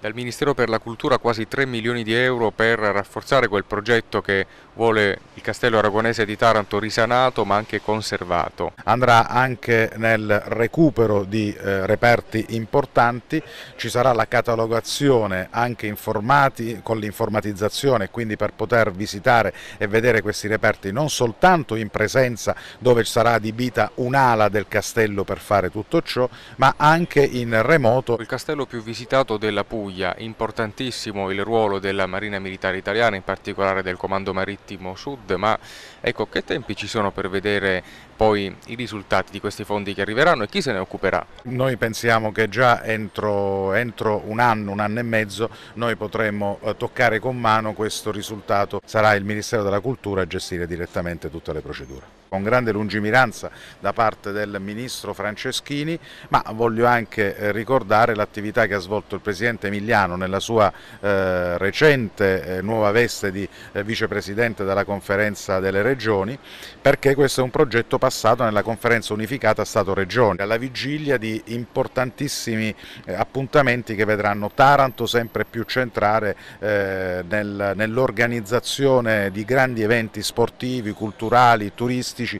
dal Ministero per la Cultura quasi 3 milioni di euro per rafforzare quel progetto che vuole il Castello Aragonese di Taranto risanato ma anche conservato. Andrà anche nel recupero di eh, reperti importanti, ci sarà la catalogazione anche informati, con l'informatizzazione quindi per poter visitare e vedere questi reperti non soltanto in presenza dove sarà adibita un'ala del castello per fare tutto ciò ma anche in remoto. Il castello più visitato della Puglia Puglia, importantissimo il ruolo della Marina Militare Italiana, in particolare del Comando Marittimo Sud, ma ecco che tempi ci sono per vedere poi i risultati di questi fondi che arriveranno e chi se ne occuperà? Noi pensiamo che già entro, entro un anno, un anno e mezzo noi potremmo eh, toccare con mano questo risultato, sarà il Ministero della Cultura a gestire direttamente tutte le procedure con grande lungimiranza da parte del ministro Franceschini, ma voglio anche eh, ricordare l'attività che ha svolto il presidente Emiliano nella sua eh, recente eh, nuova veste di eh, vicepresidente della conferenza delle regioni, perché questo è un progetto particolare passato nella conferenza unificata Stato-Regione, alla vigilia di importantissimi eh, appuntamenti che vedranno Taranto sempre più centrare eh, nell'organizzazione di grandi eventi sportivi, culturali, turistici